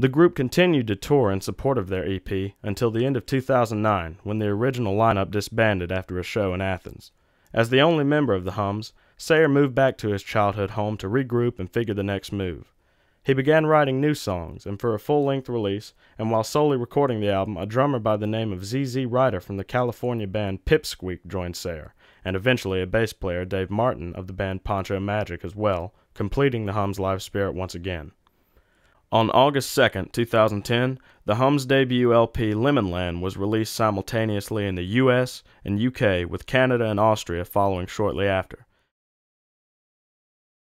The group continued to tour in support of their EP until the end of 2009 when the original lineup disbanded after a show in Athens. As the only member of the Hums, Sayer moved back to his childhood home to regroup and figure the next move. He began writing new songs and for a full length release, and while solely recording the album, a drummer by the name of ZZ Ryder from the California band Pipsqueak joined Sayer, and eventually a bass player, Dave Martin, of the band Poncho Magic as well, completing the Hum's live spirit once again. On August 2, 2010, the Hum's debut LP Lemonland was released simultaneously in the US and UK with Canada and Austria following shortly after.